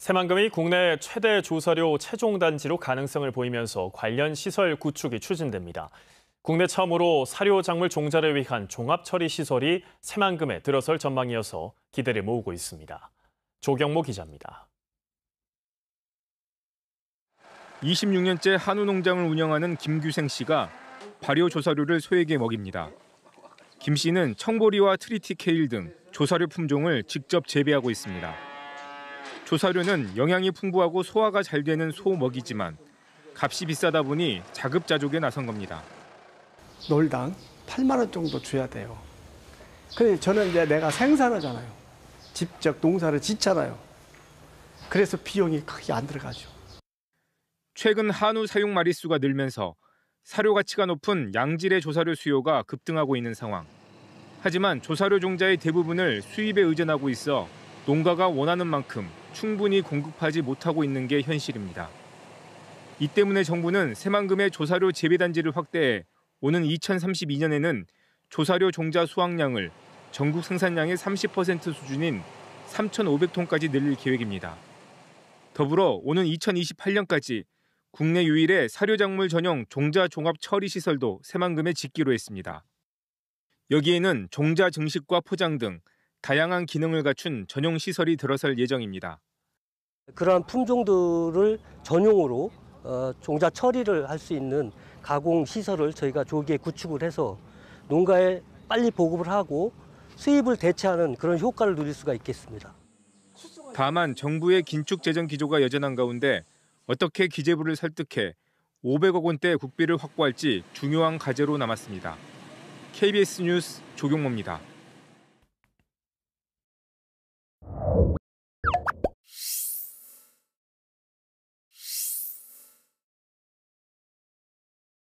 새만금이 국내 최대 조사료 최종단지로 가능성을 보이면서 관련 시설 구축이 추진됩니다. 국내 처음으로 사료 작물 종자를 위한 종합처리 시설이 새만금에 들어설 전망이어서 기대를 모으고 있습니다. 조경모 기자입니다. 26년째 한우 농장을 운영하는 김규생 씨가 발효 조사료를 소에게 먹입니다. 김 씨는 청보리와 트리티케일 등 조사료 품종을 직접 재배하고 있습니다. 조사료는 영양이 풍부하고 소화가 잘 되는 소 먹이지만 값이 비싸다 보니 자급자족에 나선 겁니다. 놀당 8만 원 정도 줘야 돼요. 근데 저는 이제 내가 생산하잖아요. 직접 농사를 짓잖아요. 그래서 비용이 크게 안 들어가죠. 최근 한우 사용 마리수가 늘면서 사료 가치가 높은 양질의 조사료 수요가 급등하고 있는 상황. 하지만 조사료 종자의 대부분을 수입에 의존하고 있어 농가가 원하는 만큼 충분히 공급하지 못하고 있는 게 현실입니다. 이 때문에 정부는 새만금의 조사료 재배단지를 확대해 오는 2032년에는 조사료 종자 수확량을 전국 생산량의 30% 수준인 3,500톤까지 늘릴 계획입니다. 더불어 오는 2028년까지 국내 유일의 사료작물 전용 종자 종합 처리 시설도 새만금에 짓기로 했습니다. 여기에는 종자 증식과 포장 등 다양한 기능을 갖춘 전용 시설이 들어설 예정입니다. 그러한 품종들을 전용으로 어, 종자 처리를 할 수 있는 가공 시설을 저희가 조기에 구축을 해서 농가에 빨리 보급을 하고 수입을 대체하는 그런 효과를 누릴 수가 있겠습니다. 다만 정부의 긴축 재정 기조가 여전한 가운데 어떻게 기재부를 설득해 500억 원대 국비를 확보할지 중요한 과제로 남았습니다. KBS 뉴스 조경모입니다.